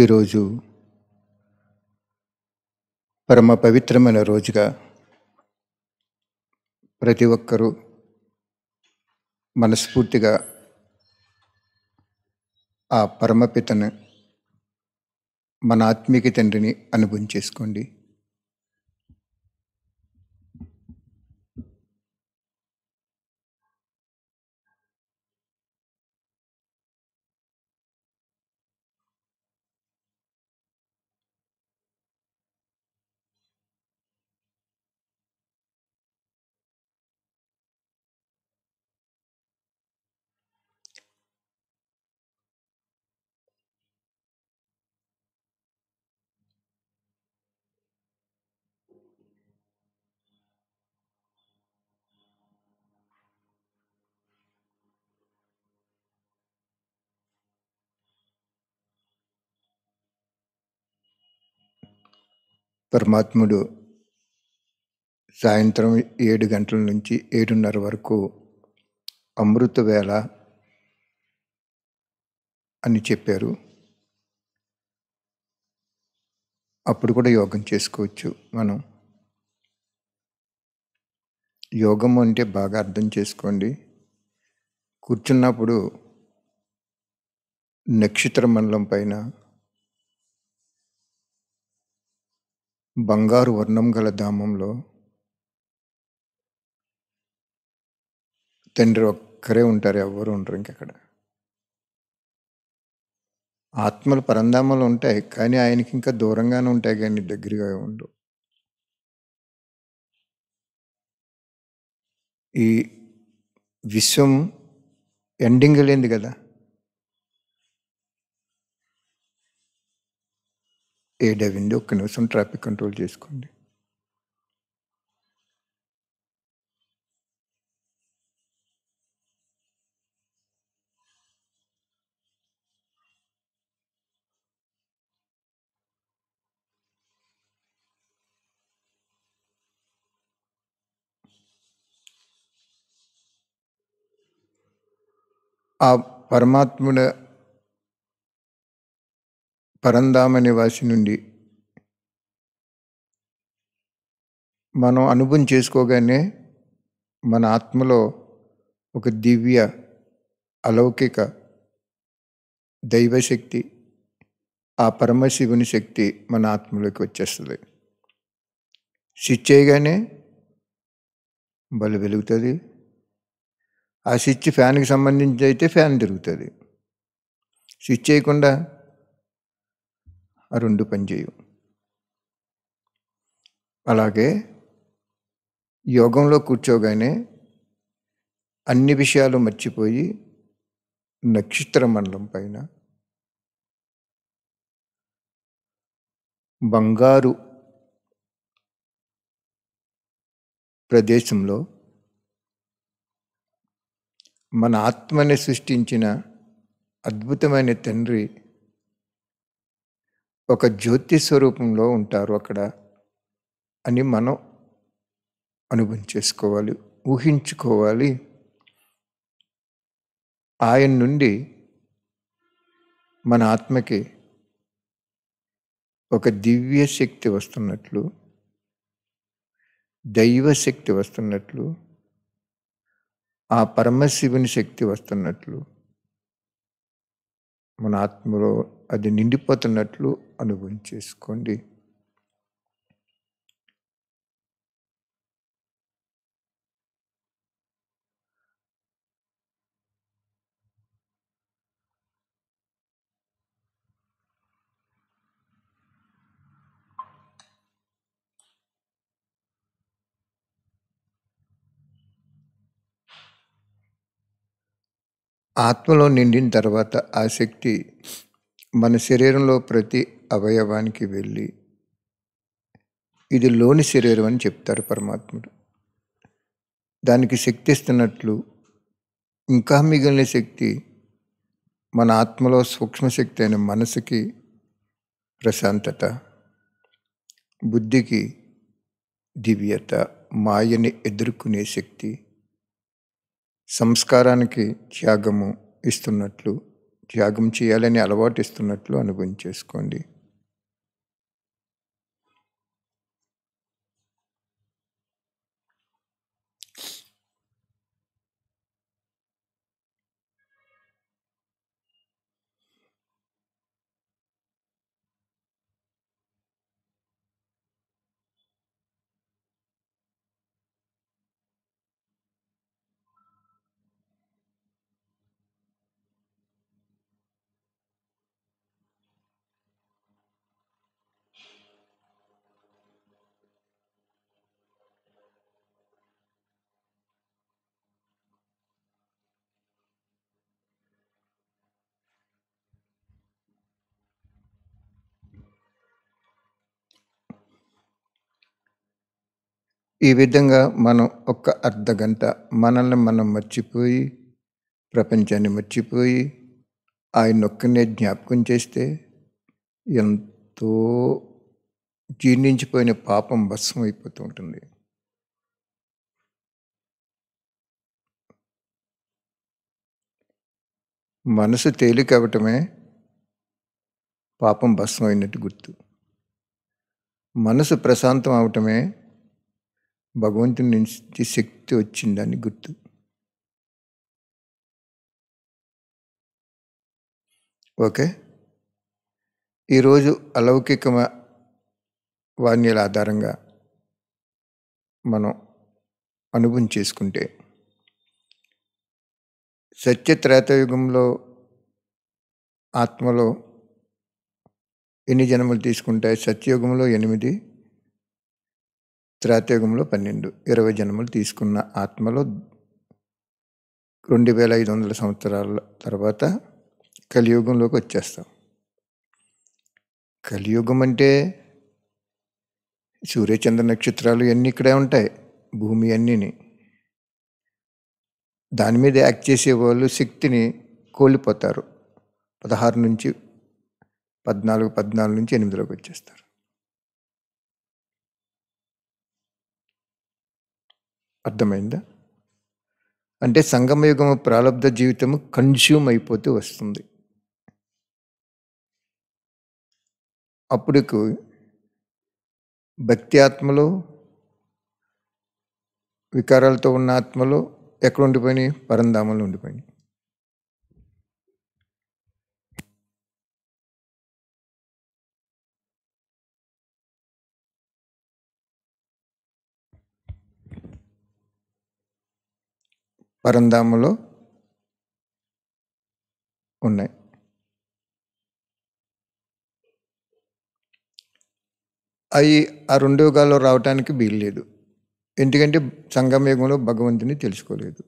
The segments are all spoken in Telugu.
ఈరోజు పరమ పవిత్రమైన రోజుగా ప్రతి ఒక్కరూ మనస్ఫూర్తిగా ఆ పరమపితను మన ఆత్మీక తండ్రిని అనుభవం చేసుకోండి పరమాత్ముడు సాయంత్రం ఏడు గంటల నుంచి ఏడున్నర వరకు అమృత వేళ అని చెప్పారు అప్పుడు కూడా యోగం చేసుకోవచ్చు మనం యోగం అంటే బాగా అర్థం చేసుకోండి కూర్చున్నప్పుడు నక్షత్ర మండలం పైన బంగారు వర్ణం గల ధామంలో తండ్రి ఒక్కరే ఉంటారు ఎవ్వరు ఉండరు ఇంకెక్కడ ఆత్మలు పరంధామలు ఉంటాయి కానీ ఆయనకి ఇంకా దూరంగానే ఉంటాయి కానీ దగ్గరగా ఉండు ఈ విశ్వం ఎండింగ్ లేనిది కదా ఏడవింది ఒక్క నిమిషం ట్రాఫిక్ కంట్రోల్ చేసుకోండి ఆ పరమాత్ముడు పరంధామ నివాసి నుండి మనం అనుభవం చేసుకోగానే మన ఆత్మలో ఒక దివ్య అలౌకిక దైవశక్తి ఆ పరమశివుని శక్తి మన ఆత్మలోకి వచ్చేస్తుంది స్విచ్ చేయగానే బలు వెలుగుతుంది ఆ స్విచ్ ఫ్యాన్కి సంబంధించి అయితే ఫ్యాన్ తిరుగుతుంది స్విచ్ చేయకుండా ఆ రెండు పనిచేయవు అలాగే యోగంలో కూర్చోగానే అన్ని విషయాలు మర్చిపోయి నక్షత్ర మండలం పైన బంగారు ప్రదేశంలో మన ఆత్మని సృష్టించిన అద్భుతమైన తండ్రి ఒక జ్యోతి స్వరూపంలో ఉంటారు అక్కడ అని మనం అనుభవం చేసుకోవాలి ఊహించుకోవాలి ఆయన నుండి మన ఆత్మకి ఒక దివ్య శక్తి వస్తున్నట్లు దైవ శక్తి వస్తున్నట్లు ఆ పరమశివుని శక్తి వస్తున్నట్లు మన ఆత్మలో అది నిండిపోతున్నట్లు అనుభవం చేసుకోండి ఆత్మలో నిండిన తర్వాత ఆసక్తి మన శరీరంలో ప్రతి అవయవానికి వెళ్ళి ఇది లోని శరీరం అని చెప్తారు పరమాత్ముడు దానికి శక్తి ఇస్తున్నట్లు ఇంకా మిగిలిన శక్తి మన ఆత్మలో సూక్ష్మశక్తి అయిన మనసుకి ప్రశాంతత బుద్ధికి దివ్యత మాయని ఎదుర్కొనే శక్తి సంస్కారానికి త్యాగము ఇస్తున్నట్లు త్యాగం చేయాలని అలవాటు ఇస్తున్నట్లు అనుభవం చేసుకోండి ఈ విధంగా మనం ఒక్క అర్ధ గంట మనల్ని మనం మర్చిపోయి ప్రపంచాన్ని మర్చిపోయి ఆయన ఒక్కనే జ్ఞాపకం చేస్తే ఎంతో జీర్ణించిపోయిన పాపం భస్మం అయిపోతూ ఉంటుంది మనసు తేలిక అవ్వటమే పాపం భస్మం అయినట్టు గుర్తు మనసు ప్రశాంతం అవటమే భగవంతుని నుంచి శక్తి వచ్చిందని గుర్తు ఓకే ఈరోజు అలౌకిక వాణ్యుల ఆధారంగా మనం అనుభవం చేసుకుంటే సత్య త్రేతయుగంలో ఆత్మలో ఎన్ని జన్మలు తీసుకుంటాయి సత్యయుగంలో ఎనిమిది త్రాతయుగంలో పన్నెండు ఇరవై జన్మలు తీసుకున్న ఆత్మలో రెండు వేల ఐదు వందల సంవత్సరాల తర్వాత కలియుగంలోకి వచ్చేస్తాం కలియుగం అంటే సూర్యచంద్ర నక్షత్రాలు ఇవన్నీ ఇక్కడే ఉంటాయి భూమి అన్నీ దాని మీద యాక్ట్ చేసే వాళ్ళు శక్తిని కోల్పోతారు పదహారు నుంచి పద్నాలుగు పద్నాలుగు నుంచి ఎనిమిదిలోకి వచ్చేస్తారు అర్థమైందా అంటే సంగమయుగము ప్రారంభ జీవితము కన్స్యూమ్ అయిపోతూ వస్తుంది అప్పుడుకు భక్తి ఆత్మలో వికారాలతో ఉన్న ఆత్మలో ఎక్కడ ఉండిపోయినాయి పరంధామలు ఉండిపోయినాయి పరంధాములో ఉన్నాయి అవి ఆ రెండో యుగాల్లో రావటానికి వీల్లేదు ఎందుకంటే యుగంలో భగవంతుని తెలుసుకోలేదు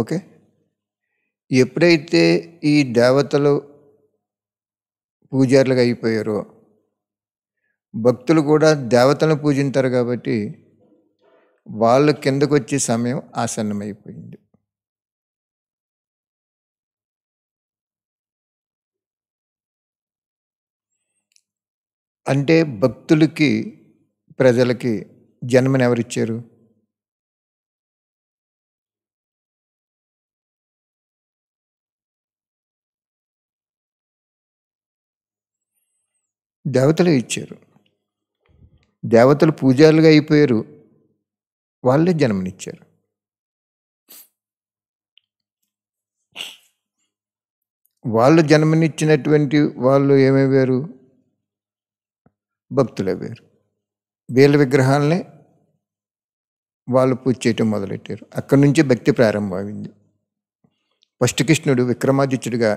ఓకే ఎప్పుడైతే ఈ దేవతలు పూజారులుగా అయిపోయారో భక్తులు కూడా దేవతలను పూజించారు కాబట్టి వాళ్ళు కిందకు వచ్చే సమయం ఆసన్నమైపోయింది అంటే భక్తులకి ప్రజలకి జన్మని ఎవరిచ్చారు దేవతలు ఇచ్చారు దేవతలు పూజలుగా అయిపోయారు వాళ్ళే జన్మనిచ్చారు వాళ్ళు జన్మనిచ్చినటువంటి వాళ్ళు వేరు ఏమయ్యారు వేరు వీళ్ళ విగ్రహాలనే వాళ్ళు పూజ చేయటం మొదలెట్టారు అక్కడి నుంచి భక్తి ప్రారంభమైంది ఫస్ట్ కృష్ణుడు విక్రమాదిత్యుడిగా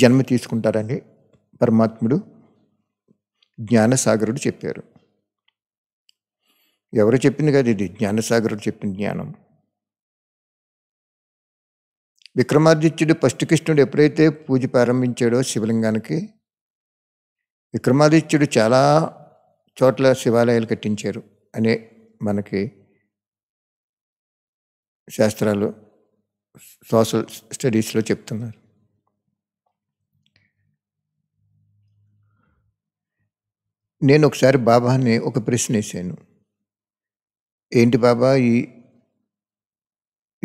జన్మ తీసుకుంటారని పరమాత్ముడు జ్ఞానసాగరుడు చెప్పారు ఎవరు చెప్పింది కదా ఇది జ్ఞానసాగరుడు చెప్పిన జ్ఞానం విక్రమాదిత్యుడు ఫస్ట్ కృష్ణుడు ఎప్పుడైతే పూజ ప్రారంభించాడో శివలింగానికి విక్రమాదిత్యుడు చాలా చోట్ల శివాలయాలు కట్టించారు అనే మనకి శాస్త్రాలు సోషల్ స్టడీస్లో చెప్తున్నారు నేను ఒకసారి బాబాని ఒక ప్రశ్న వేసాను ఏంటి బాబా ఈ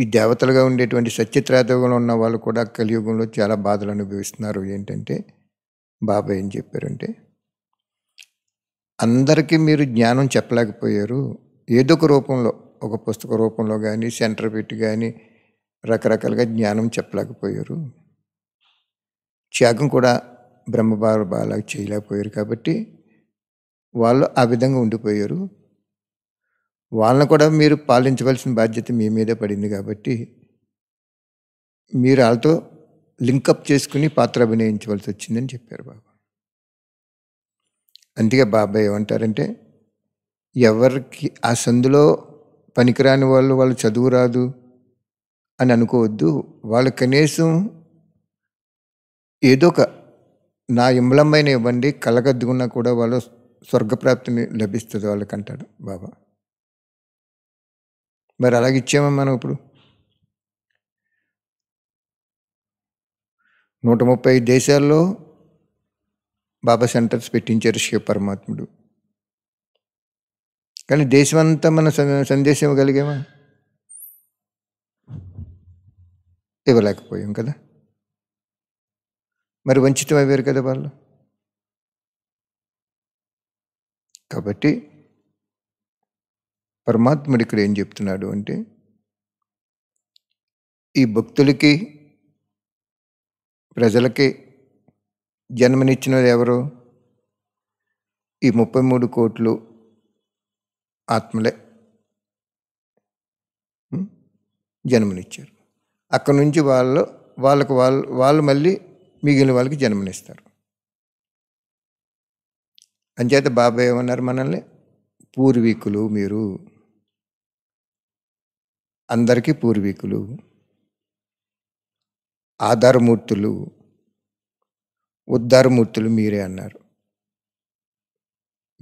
ఈ దేవతలుగా ఉండేటువంటి సత్యత్రాతయుగంలో ఉన్న వాళ్ళు కూడా కలియుగంలో చాలా బాధలు అనుభవిస్తున్నారు ఏంటంటే బాబా ఏం చెప్పారంటే అందరికీ మీరు జ్ఞానం చెప్పలేకపోయారు ఏదో ఒక రూపంలో ఒక పుస్తక రూపంలో కానీ సెంటర్ పెట్టి కానీ రకరకాలుగా జ్ఞానం చెప్పలేకపోయారు త్యాగం కూడా బ్రహ్మబాల బాగా చేయలేకపోయారు కాబట్టి వాళ్ళు ఆ విధంగా ఉండిపోయారు వాళ్ళని కూడా మీరు పాలించవలసిన బాధ్యత మీ మీదే పడింది కాబట్టి మీరు వాళ్ళతో లింకప్ చేసుకుని పాత్ర అభినయించవలసి వచ్చిందని చెప్పారు బాబా అందుకే బాబాయ్ ఏమంటారంటే ఎవరికి ఆ సందులో పనికిరాని వాళ్ళు వాళ్ళు చదువు రాదు అని అనుకోవద్దు వాళ్ళు కనీసం ఏదో ఒక నా ఇంబలమైన ఇవ్వండి కలగద్దుకున్నా కూడా వాళ్ళు స్వర్గప్రాప్తిని లభిస్తుంది వాళ్ళకంటాడు బాబా మరి అలాగే ఇచ్చామా మనం ఇప్పుడు నూట ముప్పై దేశాల్లో బాబా సెంటర్స్ పెట్టించారు శివ పరమాత్ముడు కానీ దేశమంతా మన సందేశం ఇవ్వగలిగామా ఇవ్వలేకపోయాం కదా మరి వంచితం అయ్యారు కదా వాళ్ళు కాబట్టి పరమాత్ముడు ఇక్కడ ఏం చెప్తున్నాడు అంటే ఈ భక్తులకి ప్రజలకి జన్మనిచ్చినది ఎవరు ఈ ముప్పై మూడు కోట్లు ఆత్మలే జన్మనిచ్చారు అక్కడి నుంచి వాళ్ళు వాళ్ళకు వాళ్ళు వాళ్ళు మళ్ళీ మిగిలిన వాళ్ళకి జన్మనిస్తారు అంచేత బాబాయ్ ఏమన్నారు మనల్ని పూర్వీకులు మీరు అందరికీ పూర్వీకులు ఆధారమూర్తులు ఉద్ధారమూర్తులు మీరే అన్నారు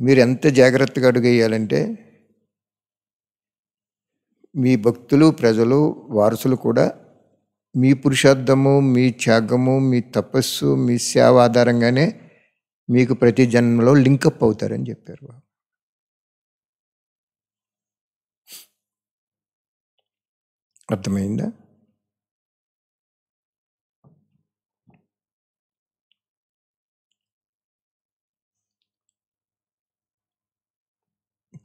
మీరు ఎంత జాగ్రత్తగా అడుగేయాలంటే మీ భక్తులు ప్రజలు వారసులు కూడా మీ పురుషార్థము మీ త్యాగము మీ తపస్సు మీ సేవ ఆధారంగానే మీకు ప్రతి జన్మలో లింకప్ అవుతారని చెప్పారు అర్థమైందా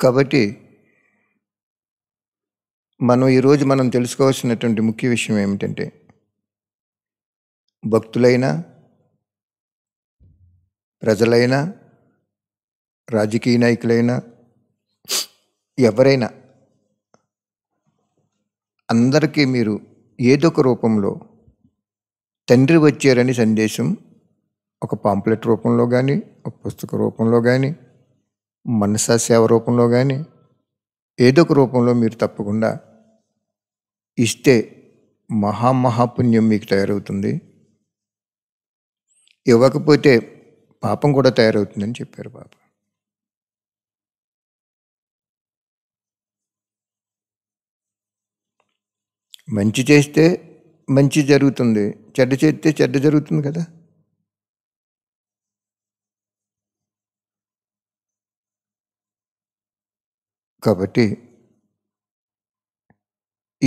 కాబట్టి మనం ఈరోజు మనం తెలుసుకోవాల్సినటువంటి ముఖ్య విషయం ఏమిటంటే భక్తులైనా ప్రజలైనా రాజకీయ నాయకులైనా ఎవరైనా అందరికీ మీరు ఏదో ఒక రూపంలో తండ్రి వచ్చారని సందేశం ఒక పాంప్లెట్ రూపంలో కానీ ఒక పుస్తక రూపంలో కానీ మనసా సేవ రూపంలో కానీ ఏదో ఒక రూపంలో మీరు తప్పకుండా ఇస్తే మహామహాపుణ్యం మీకు తయారవుతుంది ఇవ్వకపోతే పాపం కూడా తయారవుతుందని చెప్పారు బాబా మంచి చేస్తే మంచి జరుగుతుంది చెడ్డ చేస్తే చెడ్డ జరుగుతుంది కదా కాబట్టి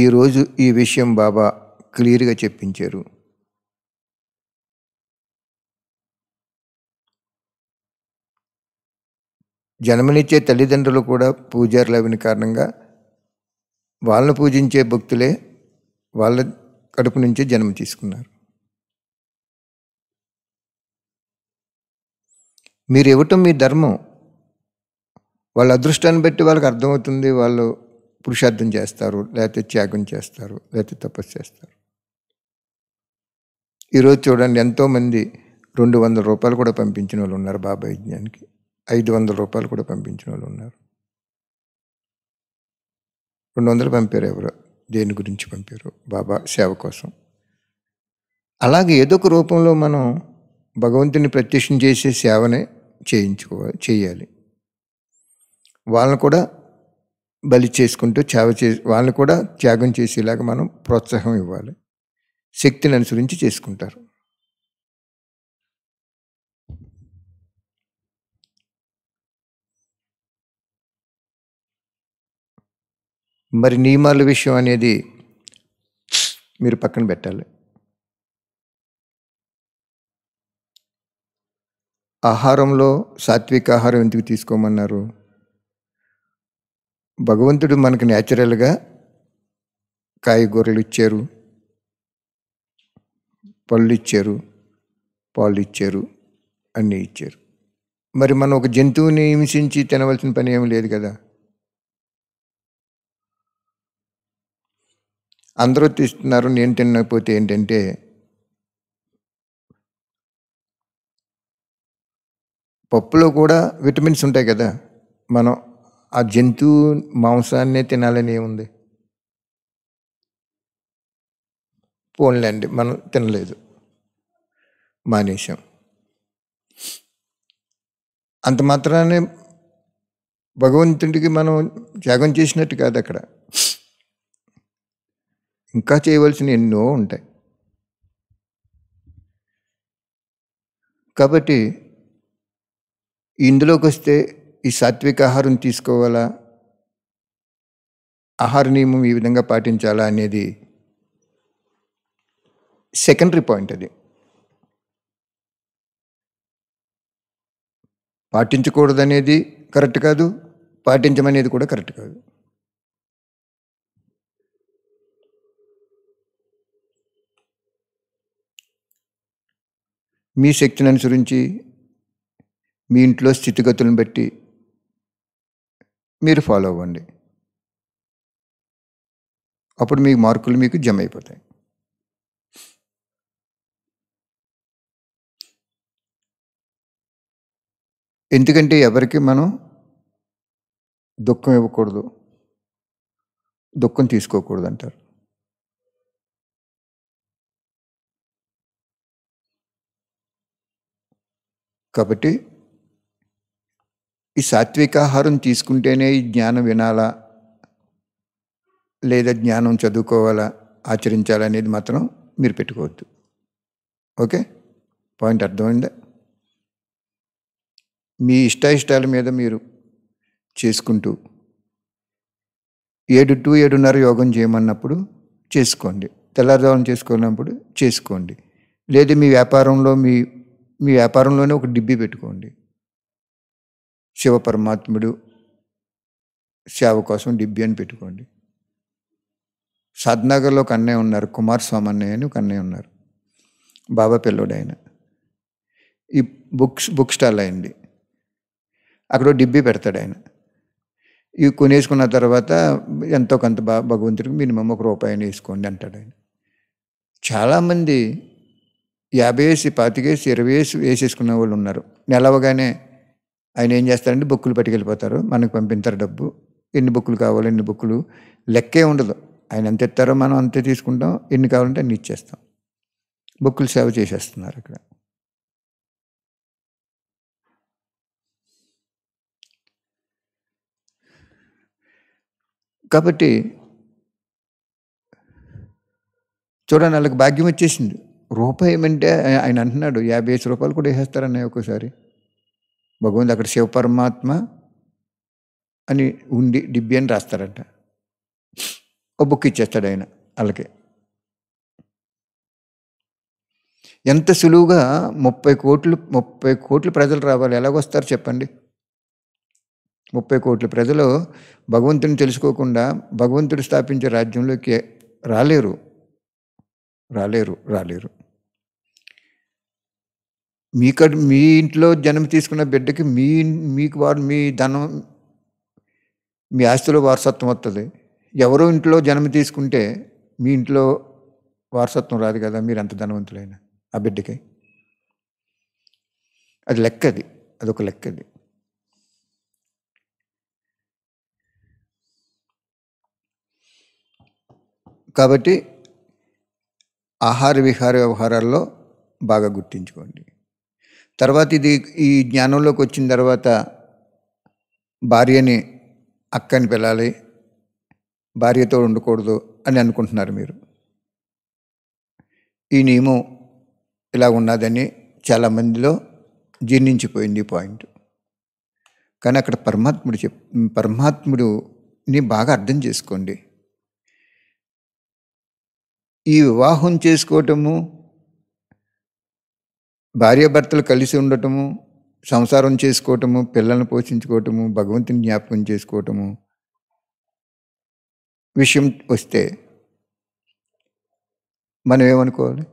ఈరోజు ఈ విషయం బాబా క్లియర్గా చెప్పించారు జన్మనిచ్చే తల్లిదండ్రులు కూడా పూజారులు అవిన కారణంగా వాళ్ళను పూజించే భక్తులే వాళ్ళ కడుపు నుంచే జన్మ తీసుకున్నారు మీరు ఇవ్వటం మీ ధర్మం వాళ్ళ అదృష్టాన్ని బట్టి వాళ్ళకి అర్థమవుతుంది వాళ్ళు పురుషార్థం చేస్తారు లేకపోతే త్యాగం చేస్తారు లేకపోతే తపస్సు చేస్తారు ఈరోజు చూడండి ఎంతోమంది రెండు వందల రూపాయలు కూడా పంపించిన వాళ్ళు ఉన్నారు బాబా యజ్ఞానికి ఐదు వందల రూపాయలు కూడా పంపించిన వాళ్ళు ఉన్నారు రెండు వందలు పంపారు ఎవరో దేని గురించి పంపారు బాబా సేవ కోసం అలాగే ఏదో ఒక రూపంలో మనం భగవంతుని ప్రత్యక్షం చేసే సేవనే చేయించుకోవాలి చేయాలి వాళ్ళని కూడా బలి చేసుకుంటూ సేవ చే వాళ్ళని కూడా త్యాగం చేసేలాగా మనం ప్రోత్సాహం ఇవ్వాలి శక్తిని అనుసరించి చేసుకుంటారు మరి నియమాల విషయం అనేది మీరు పక్కన పెట్టాలి ఆహారంలో సాత్విక ఆహారం ఎందుకు తీసుకోమన్నారు భగవంతుడు మనకు న్యాచురల్గా కాయగూరలు ఇచ్చారు పళ్ళు ఇచ్చారు పాలు ఇచ్చారు అన్నీ ఇచ్చారు మరి మనం ఒక జంతువుని హింసించి తినవలసిన పని ఏమీ లేదు కదా అందరూ తీస్తున్నారు నేను తినకపోతే ఏంటంటే పప్పులో కూడా విటమిన్స్ ఉంటాయి కదా మనం ఆ జంతువు మాంసాన్నే తినాలని ఏముంది పోన్లేండి మనం తినలేదు మానేశం అంత మాత్రానే భగవంతుడికి మనం త్యాగం చేసినట్టు కాదు అక్కడ ఇంకా చేయవలసిన ఎన్నో ఉంటాయి కాబట్టి ఇందులోకి వస్తే ఈ సాత్విక ఆహారం తీసుకోవాలా ఆహార నియమం ఈ విధంగా పాటించాలా అనేది సెకండరీ పాయింట్ అది పాటించకూడదనేది కరెక్ట్ కాదు పాటించమనేది కూడా కరెక్ట్ కాదు మీ శక్తిని అనుసరించి మీ ఇంట్లో స్థితిగతులను బట్టి మీరు ఫాలో అవ్వండి అప్పుడు మీ మార్కులు మీకు జమ అయిపోతాయి ఎందుకంటే ఎవరికి మనం దుఃఖం ఇవ్వకూడదు దుఃఖం తీసుకోకూడదు అంటారు కాబట్టి ఈ సాత్వికాహారం తీసుకుంటేనే ఈ జ్ఞానం వినాలా లేదా జ్ఞానం చదువుకోవాలా ఆచరించాలనేది మాత్రం మీరు పెట్టుకోవద్దు ఓకే పాయింట్ అర్థమైందా మీ ఇష్ట ఇష్టాల మీద మీరు చేసుకుంటూ ఏడు టు ఏడున్నర యోగం చేయమన్నప్పుడు చేసుకోండి తెల్లారుజామున చేసుకున్నప్పుడు చేసుకోండి లేదు మీ వ్యాపారంలో మీ మీ వ్యాపారంలోనే ఒక డిబ్బి పెట్టుకోండి శివ పరమాత్ముడు సేవ కోసం డిబ్బి అని పెట్టుకోండి సాద్నగర్లో ఒక అన్నయ్య ఉన్నారు కుమారస్వామి అన్నయ్య అని ఒక అన్నయ్య ఉన్నారు బాబా పిల్లోడు ఆయన ఈ బుక్స్ బుక్ స్టాల్ అయింది అక్కడ డిబ్బి పెడతాడు ఆయన ఇవి కొనేసుకున్న తర్వాత ఎంతో కొంత బా భగవంతుడికి మినిమం ఒక రూపాయిని వేసుకోండి అంటాడు ఆయన చాలామంది యాభై వేసి పాతికేసి ఇరవై వేసి వేసేసుకునే వాళ్ళు ఉన్నారు నిలవగానే ఆయన ఏం చేస్తారంటే బుక్కులు పట్టుకెళ్ళిపోతారు మనకు పంపించారు డబ్బు ఎన్ని బుక్కులు కావాలి ఎన్ని బుక్కులు లెక్కే ఉండదు ఆయన ఎంత ఇస్తారో మనం అంతే తీసుకుంటాం ఎన్ని కావాలంటే అన్ని ఇచ్చేస్తాం బుక్కులు సేవ చేసేస్తున్నారు అక్కడ కాబట్టి చూడండి వాళ్ళకి భాగ్యం వచ్చేసింది రూపాయి ఏమంటే ఆయన అంటున్నాడు యాభై ఐదు రూపాయలు కూడా వేసేస్తారన్నాయి ఒక్కోసారి భగవంతుడు అక్కడ శివ పరమాత్మ అని ఉండి డిబ్బి అని రాస్తారంట ఓ బుక్ ఇచ్చేస్తాడు ఆయన వాళ్ళకి ఎంత సులువుగా ముప్పై కోట్లు ముప్పై కోట్లు ప్రజలు రావాలి ఎలాగొస్తారు చెప్పండి ముప్పై కోట్ల ప్రజలు భగవంతుని తెలుసుకోకుండా భగవంతుడు స్థాపించే రాజ్యంలోకి రాలేరు రాలేరు రాలేరు మీక మీ ఇంట్లో జన్మ తీసుకున్న బిడ్డకి మీ మీకు వారు మీ ధనం మీ ఆస్తిలో వారసత్వం వస్తుంది ఎవరో ఇంట్లో జన్మ తీసుకుంటే మీ ఇంట్లో వారసత్వం రాదు కదా మీరు అంత ధనవంతులైన ఆ బిడ్డకి అది లెక్కది అదొక లెక్కది కాబట్టి ఆహార విహార వ్యవహారాల్లో బాగా గుర్తించుకోండి తర్వాత ఇది ఈ జ్ఞానంలోకి వచ్చిన తర్వాత భార్యని అక్కని పిలాలి భార్యతో ఉండకూడదు అని అనుకుంటున్నారు మీరు ఈ నియమం ఇలా ఉన్నదని చాలామందిలో జీర్ణించిపోయింది పాయింట్ కానీ అక్కడ పరమాత్ముడు చెప్ పరమాత్ముడుని బాగా అర్థం చేసుకోండి ఈ వివాహం చేసుకోవటము భార్యాభర్తలు కలిసి ఉండటము సంసారం చేసుకోవటము పిల్లల్ని పోషించుకోవటము భగవంతుని జ్ఞాపకం చేసుకోవటము విషయం వస్తే మనం ఏమనుకోవాలి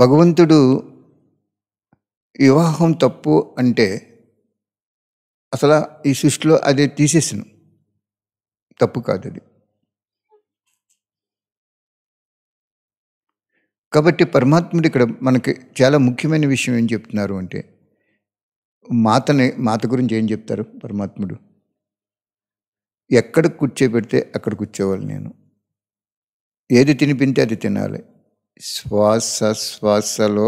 భగవంతుడు వివాహం తప్పు అంటే అసలు ఈ సృష్టిలో అది తీసేసాను తప్పు కాదు అది కాబట్టి పరమాత్ముడు ఇక్కడ మనకి చాలా ముఖ్యమైన విషయం ఏం చెప్తున్నారు అంటే మాతని మాత గురించి ఏం చెప్తారు పరమాత్ముడు ఎక్కడ కూర్చోబెడితే అక్కడ కూర్చోవాలి నేను ఏది తినిపింటే అది తినాలి శ్వాస శ్వాసలో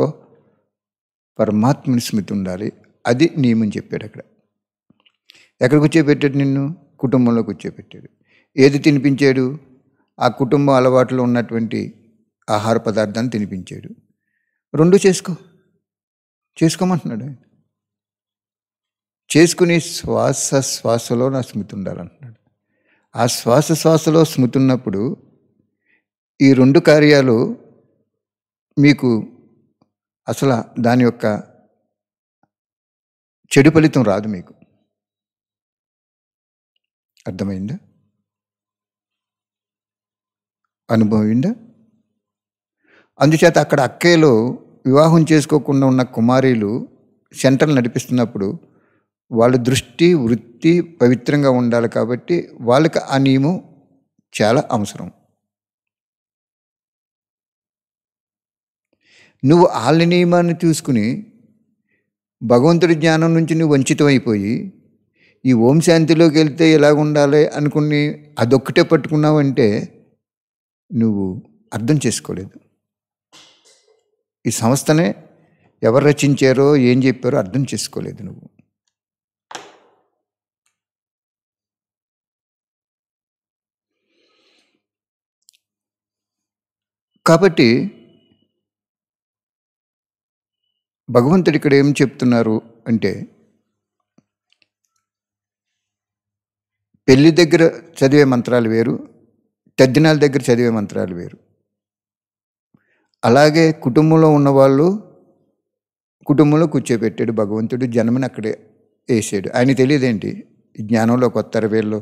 పరమాత్మని స్మృతి ఉండాలి అది నియమం చెప్పాడు అక్కడ ఎక్కడ కూర్చోబెట్టాడు నిన్ను కుటుంబంలో కూర్చోబెట్టాడు ఏది తినిపించాడు ఆ కుటుంబ అలవాట్లో ఉన్నటువంటి ఆహార పదార్థాన్ని తినిపించాడు రెండు చేసుకో చేసుకోమంటున్నాడు ఆయన చేసుకుని శ్వాస శ్వాసలో నా స్మృతి ఉండాలంటున్నాడు ఆ శ్వాస శ్వాసలో స్మృతి ఉన్నప్పుడు ఈ రెండు కార్యాలు మీకు అసలు దాని యొక్క చెడు ఫలితం రాదు మీకు అర్థమైందా అనుభవిందా అందుచేత అక్కడ అక్కేలో వివాహం చేసుకోకుండా ఉన్న కుమారీలు సెంటర్లు నడిపిస్తున్నప్పుడు వాళ్ళ దృష్టి వృత్తి పవిత్రంగా ఉండాలి కాబట్టి వాళ్ళకి ఆ నియమం చాలా అవసరం నువ్వు వాళ్ళ నియమాన్ని చూసుకుని భగవంతుడి జ్ఞానం నుంచి నువ్వు వంచితమైపోయి ఈ ఓం శాంతిలోకి వెళ్తే ఎలా ఉండాలి అనుకుని అదొక్కటే పట్టుకున్నావంటే నువ్వు అర్థం చేసుకోలేదు ఈ సంస్థనే ఎవరు రచించారో ఏం చెప్పారో అర్థం చేసుకోలేదు నువ్వు కాబట్టి భగవంతుడు ఇక్కడ ఏం చెప్తున్నారు అంటే పెళ్లి దగ్గర చదివే మంత్రాలు వేరు తద్దినాల దగ్గర చదివే మంత్రాలు వేరు అలాగే కుటుంబంలో ఉన్నవాళ్ళు కుటుంబంలో కూర్చోబెట్టాడు భగవంతుడు జన్మని అక్కడే వేసాడు ఆయన తెలియదేంటి జ్ఞానంలో కొత్త వేళ్ళు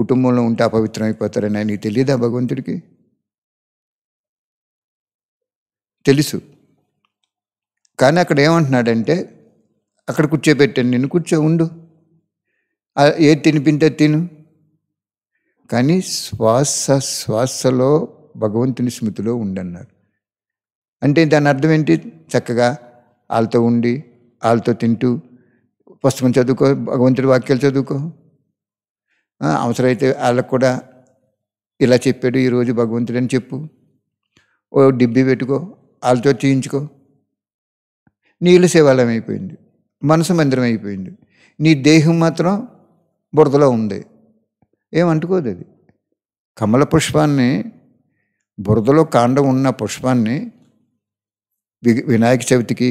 కుటుంబంలో ఉంటే అపవిత్రం అయిపోతారని ఆయనకి తెలియదా భగవంతుడికి తెలుసు కానీ అక్కడ ఏమంటున్నాడంటే అక్కడ కూర్చోబెట్టాను నేను కూర్చో ఉండు ఏ తినిపింటే తిను కానీ శ్వాస శ్వాసలో భగవంతుని స్మృతిలో ఉండన్నారు అంటే దాని అర్థం ఏంటి చక్కగా వాళ్ళతో ఉండి వాళ్ళతో తింటూ పుస్తకం చదువుకో భగవంతుడి వాక్యాలు చదువుకో అవసరమైతే వాళ్ళకు కూడా ఇలా చెప్పాడు ఈరోజు భగవంతుడు అని చెప్పు ఓ డిబ్బి పెట్టుకో వాళ్ళతో చేయించుకో నీళ్ళు శివాలయం అయిపోయింది మనసు మందిరం అయిపోయింది నీ దేహం మాత్రం బురదలో ఉంది ఏమంటుకోదు అది కమల పుష్పాన్ని బురదలో కాండం ఉన్న పుష్పాన్ని వినాయక చవితికి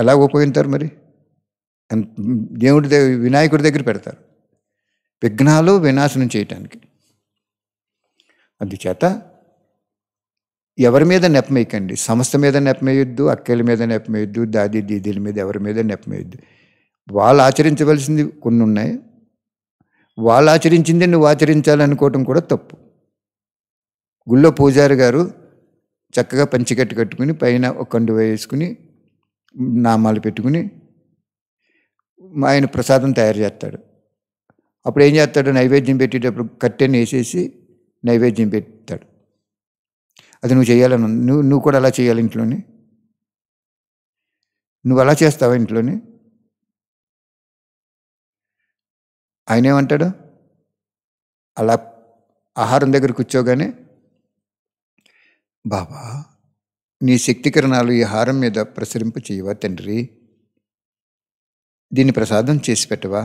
ఎలా ఉపయోగిస్తారు మరి దేవుడి దగ్గర వినాయకుడి దగ్గర పెడతారు విఘ్నాలు వినాశనం చేయటానికి అందుచేత ఎవరి మీద నెపమేయకండి సంస్థ మీద నెపమేయొద్దు అక్కల మీద నెపమేయొద్దు దాది దీదీల మీద ఎవరి మీద నెపమేయొద్దు వాళ్ళు ఆచరించవలసింది కొన్ని ఉన్నాయి వాళ్ళు ఆచరించింది నువ్వు ఆచరించాలనుకోవటం కూడా తప్పు గుళ్ళో పూజారి గారు చక్కగా పంచికట్టు కట్టుకుని పైన ఒక కండు వేసుకుని నామాలు పెట్టుకుని ఆయన ప్రసాదం తయారు చేస్తాడు అప్పుడు ఏం చేస్తాడు నైవేద్యం పెట్టేటప్పుడు కట్టెని వేసేసి నైవేద్యం పెట్టి అది నువ్వు చేయాలని నువ్వు నువ్వు కూడా అలా చేయాలి ఇంట్లోని నువ్వు అలా చేస్తావా ఇంట్లోని ఆయన ఏమంటాడు అలా ఆహారం దగ్గర కూర్చోగానే బాబా నీ శక్తి కిరణాలు ఈ హారం మీద ప్రసరింపు చేయవా తండ్రి దీన్ని ప్రసాదం చేసి పెట్టవా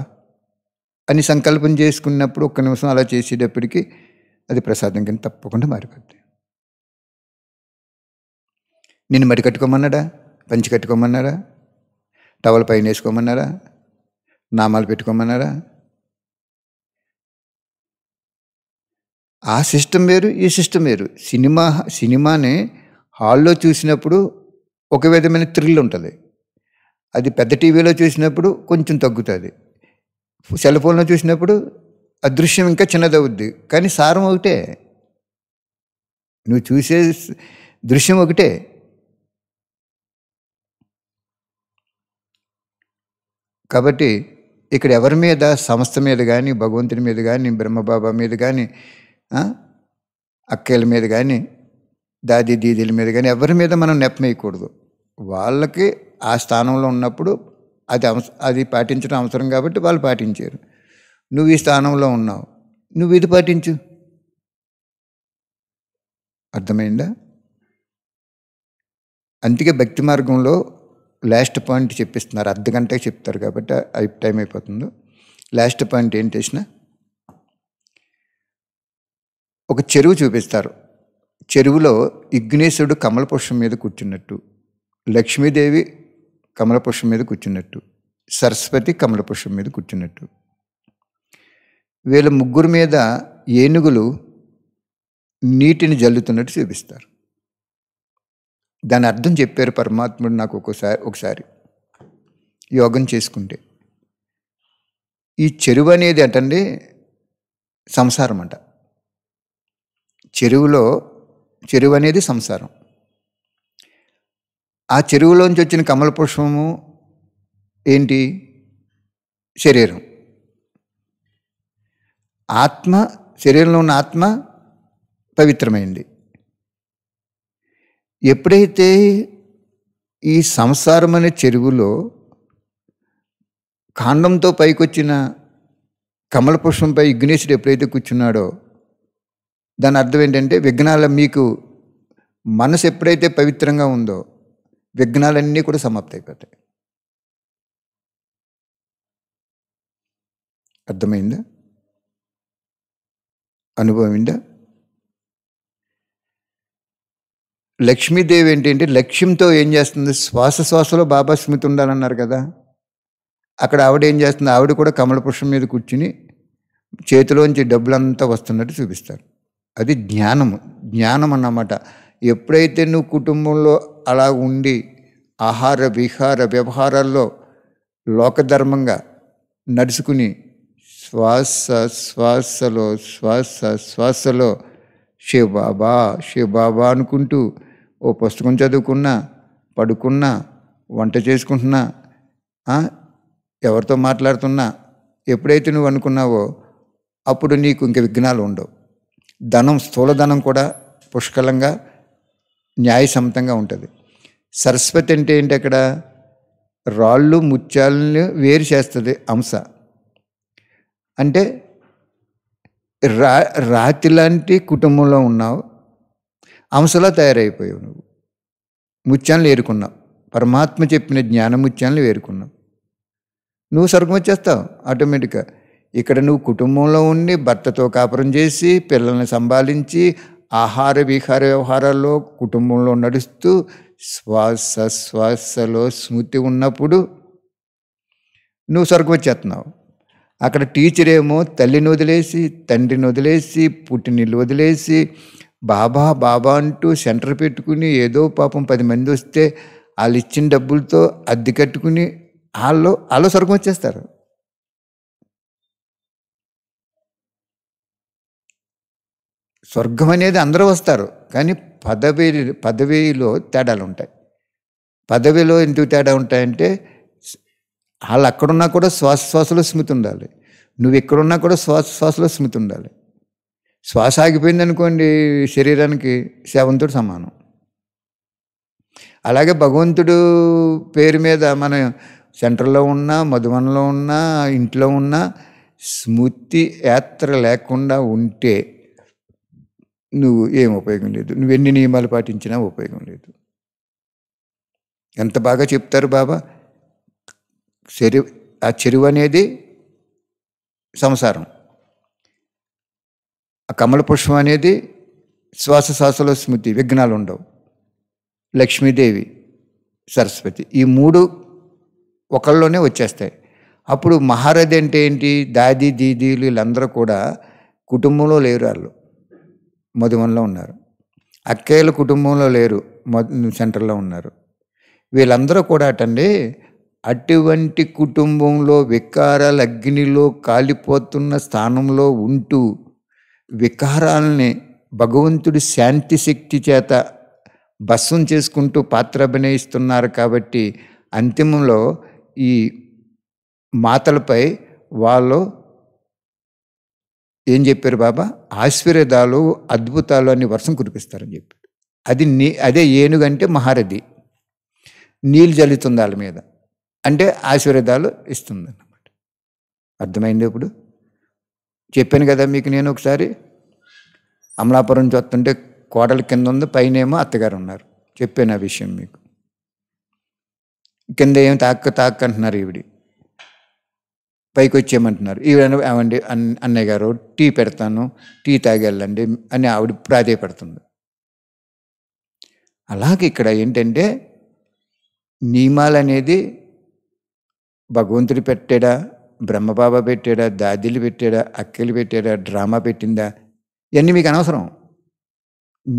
అని సంకల్పం చేసుకున్నప్పుడు ఒక్క నిమిషం అలా చేసేటప్పటికి అది ప్రసాదం కింద తప్పకుండా మారిపోద్ది నిన్ను మడి కట్టుకోమన్నాడా పంచి కట్టుకోమన్నారా టవల్ పైన వేసుకోమన్నారా నామాలు పెట్టుకోమన్నారా ఆ సిస్టమ్ వేరు ఈ సిస్టమ్ వేరు సినిమా సినిమాని హాల్లో చూసినప్పుడు ఒక విధమైన థ్రిల్ ఉంటుంది అది పెద్ద టీవీలో చూసినప్పుడు కొంచెం తగ్గుతుంది సెల్ ఫోన్లో చూసినప్పుడు అదృశ్యం ఇంకా చిన్నదవుద్ది కానీ సారం ఒకటే నువ్వు చూసే దృశ్యం ఒకటే కాబట్టి ఇక్కడ ఎవరి మీద సంస్థ మీద కానీ భగవంతుని మీద కానీ బ్రహ్మబాబా మీద కానీ అక్కల మీద కానీ దాది దీదీల మీద కానీ ఎవరి మీద మనం నెప్పమేయకూడదు వాళ్ళకి ఆ స్థానంలో ఉన్నప్పుడు అది అవస అది పాటించడం అవసరం కాబట్టి వాళ్ళు పాటించారు నువ్వు ఈ స్థానంలో ఉన్నావు నువ్వు ఇది పాటించు అర్థమైందా అందుకే భక్తి మార్గంలో లాస్ట్ పాయింట్ చెప్పిస్తున్నారు అర్ధ గంటకి చెప్తారు కాబట్టి అది టైం అయిపోతుంది లాస్ట్ పాయింట్ ఏం చేసిన ఒక చెరువు చూపిస్తారు చెరువులో కమల కమలపుష్పం మీద కూర్చున్నట్టు లక్ష్మీదేవి కమలపుష్పం మీద కూర్చున్నట్టు సరస్వతి కమలపుష్పం మీద కూర్చున్నట్టు వీళ్ళ ముగ్గురు మీద ఏనుగులు నీటిని జల్లుతున్నట్టు చూపిస్తారు దాని అర్థం చెప్పారు పరమాత్ముడు నాకు ఒక్కోసారి ఒకసారి యోగం చేసుకుంటే ఈ చెరువు అనేది ఏంటండి సంసారం అంట చెరువులో చెరువు అనేది సంసారం ఆ చెరువులోంచి వచ్చిన కమల పుష్పము ఏంటి శరీరం ఆత్మ శరీరంలో ఉన్న ఆత్మ పవిత్రమైంది ఎప్పుడైతే ఈ సంసారం అనే చెరువులో కాండంతో పైకొచ్చిన కమల పుష్పంపై ఎప్పుడైతే కూర్చున్నాడో దాని అర్థం ఏంటంటే విఘ్నాల మీకు మనసు ఎప్పుడైతే పవిత్రంగా ఉందో విఘ్నాలన్నీ కూడా సమాప్తి అయిపోతాయి అర్థమైందా అనుభవమైందా లక్ష్మీదేవి ఏంటంటే లక్ష్యంతో ఏం చేస్తుంది శ్వాస శ్వాసలో బాబా స్మృతి ఉండాలన్నారు కదా అక్కడ ఆవిడ ఏం చేస్తుంది ఆవిడ కూడా కమల పురుషం మీద కూర్చుని చేతిలోంచి డబ్బులంతా వస్తున్నట్టు చూపిస్తారు అది జ్ఞానము జ్ఞానం అన్నమాట ఎప్పుడైతే నువ్వు కుటుంబంలో అలా ఉండి ఆహార విహార వ్యవహారాల్లో లోకధర్మంగా నడుచుకుని శ్వాస శ్వాసలో శ్వాస శ్వాసలో బాబా శివ బాబా అనుకుంటూ ఓ పుస్తకం చదువుకున్నా పడుకున్నా వంట చేసుకుంటున్నా ఎవరితో మాట్లాడుతున్నా ఎప్పుడైతే నువ్వు అనుకున్నావో అప్పుడు నీకు ఇంక విఘ్నాలు ఉండవు ధనం స్థూలధనం కూడా పుష్కలంగా న్యాయసమ్మతంగా ఉంటుంది సరస్వతి అంటే ఏంటి అక్కడ రాళ్ళు ముత్యాలను వేరు చేస్తుంది అంశ అంటే రా రాతి లాంటి కుటుంబంలో ఉన్నావు అంశలా తయారైపోయావు నువ్వు ముత్యాలను ఏరుకున్నావు పరమాత్మ చెప్పిన జ్ఞానముత్యాలను వేరుకున్నావు నువ్వు స్వర్గం వచ్చేస్తావు ఆటోమేటిక్గా ఇక్కడ నువ్వు కుటుంబంలో ఉండి భర్తతో కాపురం చేసి పిల్లల్ని సంభాలించి ఆహార విహార వ్యవహారాల్లో కుటుంబంలో నడుస్తూ శ్వాస శ్వాసలో స్మృతి ఉన్నప్పుడు నువ్వు స్వర్గం వచ్చేస్తున్నావు అక్కడ టీచర్ ఏమో తల్లిని వదిలేసి తండ్రిని వదిలేసి పుట్టినిల్లు వదిలేసి బాబా బాబా అంటూ సెంటర్ పెట్టుకుని ఏదో పాపం పది మంది వస్తే వాళ్ళు ఇచ్చిన డబ్బులతో అద్దె కట్టుకుని వాళ్ళు వాళ్ళు స్వర్గం వచ్చేస్తారు స్వర్గం అనేది అందరూ వస్తారు కానీ పదవి పదవిలో తేడాలు ఉంటాయి పదవిలో ఎందుకు తేడా ఉంటాయంటే వాళ్ళు అక్కడున్నా కూడా శ్వాస శ్వాసలో స్మృతి ఉండాలి నువ్వు ఎక్కడున్నా కూడా శ్వాస శ్వాసలో స్మృతి ఉండాలి శ్వాస ఆగిపోయింది అనుకోండి శరీరానికి శవంతుడు సమానం అలాగే భగవంతుడు పేరు మీద మన సెంటర్లో ఉన్నా మధువనంలో ఉన్నా ఇంట్లో ఉన్నా స్మృతి యాత్ర లేకుండా ఉంటే నువ్వు ఏం ఉపయోగం లేదు నువ్వు ఎన్ని నియమాలు పాటించినా ఉపయోగం లేదు ఎంత బాగా చెప్తారు బాబా చెరు ఆ చెరువు అనేది సంసారం ఆ కమల పుష్పం అనేది శ్వాస శ్వాసలో స్మృతి విఘ్నాలు ఉండవు లక్ష్మీదేవి సరస్వతి ఈ మూడు ఒకళ్ళలోనే వచ్చేస్తాయి అప్పుడు మహారథి అంటే ఏంటి దాది దీదీలు వీళ్ళందరూ కూడా కుటుంబంలో లేరు వాళ్ళు మధువనలో ఉన్నారు అక్కయ్యలు కుటుంబంలో లేరు సెంటర్లో ఉన్నారు వీళ్ళందరూ కూడా అటండి అటువంటి కుటుంబంలో వికారాల అగ్నిలో కాలిపోతున్న స్థానంలో ఉంటూ వికారాలని భగవంతుడి శాంతి శక్తి చేత భస్వం చేసుకుంటూ పాత్ర అభినయిస్తున్నారు కాబట్టి అంతిమంలో ఈ మాతలపై వాళ్ళు ఏం చెప్పారు బాబా ఆశ్చర్యదాలు అద్భుతాలు అని వర్షం కురిపిస్తారని చెప్పారు అది నీ అదే ఏనుగంటే మహారథి నీళ్ళు జల్లుతుంది వాళ్ళ మీద అంటే ఆశీర్వాదాలు ఇస్తుంది అన్నమాట అర్థమైంది ఇప్పుడు చెప్పాను కదా మీకు నేను ఒకసారి అమలాపురం చూస్తుంటే కోటల కింద ఉంది పైనేమో అత్తగారు ఉన్నారు చెప్పాను ఆ విషయం మీకు కింద ఏమి తాక్క తాక్క అంటున్నారు ఈవిడి పైకి వచ్చేయమంటున్నారు ఈవిడ ఏమండి అన్నయ్య గారు టీ పెడతాను టీ తాగెళ్ళండి అని ఆవిడ ప్రాధేయపడుతుంది అలాగే ఇక్కడ ఏంటంటే నియమాలు అనేది భగవంతుడు పెట్టాడా బ్రహ్మబాబా పెట్టాడా దాదిలు పెట్టాడా అక్కలు పెట్టాడా డ్రామా పెట్టిందా ఇవన్నీ మీకు అనవసరం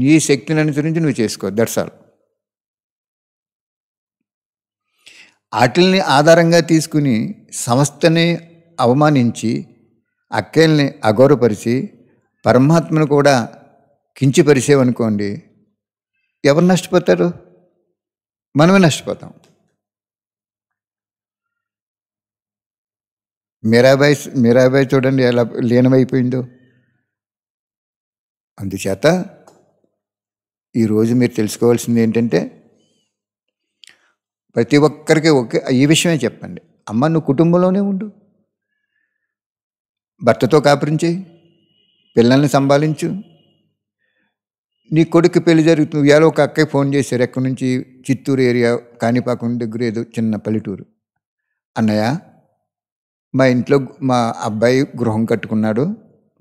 నీ శక్తిని అనుసరించి నువ్వు చేసుకో దర్శాలు వాటిల్ని ఆధారంగా తీసుకుని సంస్థని అవమానించి అక్కల్ని అగౌరవపరిచి పరమాత్మను కూడా కించిపరిచేవనుకోండి ఎవరు నష్టపోతారు మనమే నష్టపోతాం మీరాబాయ్ మీరాబాయ్ చూడండి ఎలా లీనమైపోయిందో అందుచేత ఈరోజు మీరు తెలుసుకోవాల్సింది ఏంటంటే ప్రతి ఒక్కరికి ఒకే ఈ విషయమే చెప్పండి అమ్మ నువ్వు కుటుంబంలోనే ఉండు భర్తతో కాపురించి పిల్లల్ని సంభాలించు నీ కొడుకు పెళ్లి జరుగుతుంది ఇవాళ ఒక అక్కయ్య ఫోన్ చేశారు ఎక్కడి నుంచి చిత్తూరు ఏరియా కాణిపాకం దగ్గర ఏదో చిన్న పల్లెటూరు అన్నయ్య మా ఇంట్లో మా అబ్బాయి గృహం కట్టుకున్నాడు